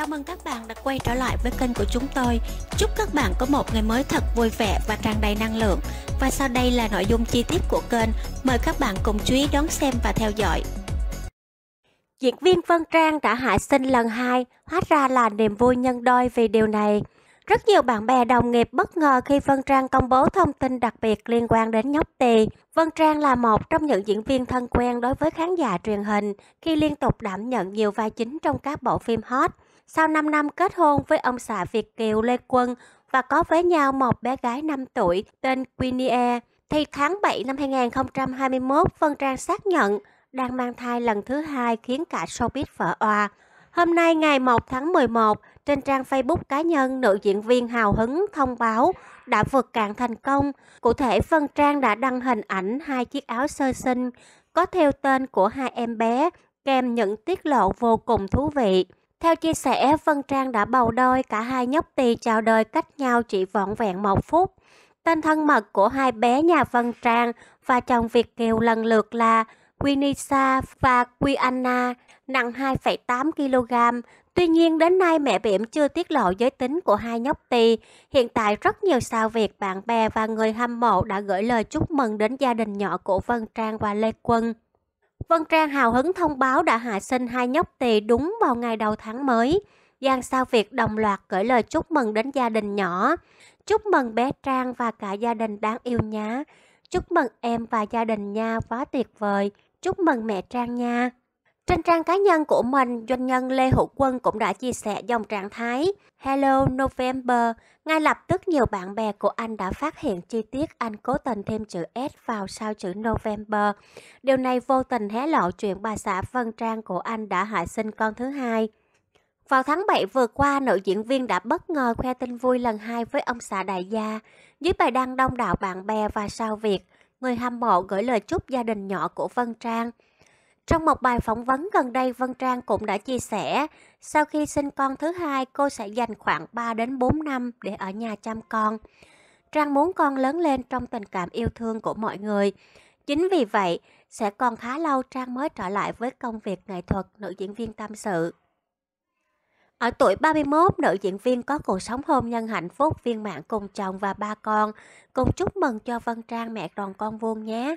Chào mừng các bạn đã quay trở lại với kênh của chúng tôi. Chúc các bạn có một ngày mới thật vui vẻ và tràn đầy năng lượng. Và sau đây là nội dung chi tiết của kênh. Mời các bạn cùng chú ý đón xem và theo dõi. Diễn viên Vân Trang đã hạ sinh lần hai, hóa ra là niềm vui nhân đôi vì điều này. Rất nhiều bạn bè đồng nghiệp bất ngờ khi Vân Trang công bố thông tin đặc biệt liên quan đến nhóc tỳ. Vân Trang là một trong những diễn viên thân quen đối với khán giả truyền hình khi liên tục đảm nhận nhiều vai chính trong các bộ phim hot sau 5 năm kết hôn với ông xã Việt Kiều Lê Quân và có với nhau một bé gái 5 tuổi tên Quinia, thì tháng 7 năm 2021, Phân Trang xác nhận đang mang thai lần thứ hai khiến cả showbiz vỡ òa. Hôm nay ngày 1 tháng 11, trên trang Facebook cá nhân, nữ diễn viên hào hứng thông báo đã vượt cạn thành công. Cụ thể, Phân Trang đã đăng hình ảnh hai chiếc áo sơ sinh có theo tên của hai em bé kèm những tiết lộ vô cùng thú vị. Theo chia sẻ, Vân Trang đã bầu đôi, cả hai nhóc tỳ chào đời cách nhau chỉ vọn vẹn một phút. Tên thân mật của hai bé nhà Vân Trang và chồng Việt Kiều lần lượt là Quinisa và Quianna, nặng 2,8 kg. Tuy nhiên đến nay mẹ bỉm chưa tiết lộ giới tính của hai nhóc tỳ. Hiện tại rất nhiều sao Việt, bạn bè và người hâm mộ đã gửi lời chúc mừng đến gia đình nhỏ của Vân Trang và Lê Quân. Vân Trang hào hứng thông báo đã hạ sinh hai nhóc tỳ đúng vào ngày đầu tháng mới. Giang Sao việc đồng loạt gửi lời chúc mừng đến gia đình nhỏ. Chúc mừng bé Trang và cả gia đình đáng yêu nhá. Chúc mừng em và gia đình nha, quá tuyệt vời. Chúc mừng mẹ Trang nha. Trên trang cá nhân của mình, doanh nhân Lê Hữu Quân cũng đã chia sẻ dòng trạng thái Hello November. Ngay lập tức nhiều bạn bè của anh đã phát hiện chi tiết anh cố tình thêm chữ S vào sau chữ November. Điều này vô tình hé lộ chuyện bà xã Vân Trang của anh đã hại sinh con thứ hai. Vào tháng 7 vừa qua, nữ diễn viên đã bất ngờ khoe tin vui lần hai với ông xã đại gia. Dưới bài đăng đông đảo bạn bè và sao Việt, người hâm mộ gửi lời chúc gia đình nhỏ của Vân Trang. Trong một bài phỏng vấn gần đây, Vân Trang cũng đã chia sẻ, sau khi sinh con thứ hai, cô sẽ dành khoảng 3 đến 4 năm để ở nhà chăm con. Trang muốn con lớn lên trong tình cảm yêu thương của mọi người. Chính vì vậy, sẽ còn khá lâu Trang mới trở lại với công việc nghệ thuật nữ diễn viên tâm sự. Ở tuổi 31, nữ diễn viên có cuộc sống hôn nhân hạnh phúc viên mãn cùng chồng và ba con. Cùng chúc mừng cho Vân Trang mẹ tròn con vuông nhé.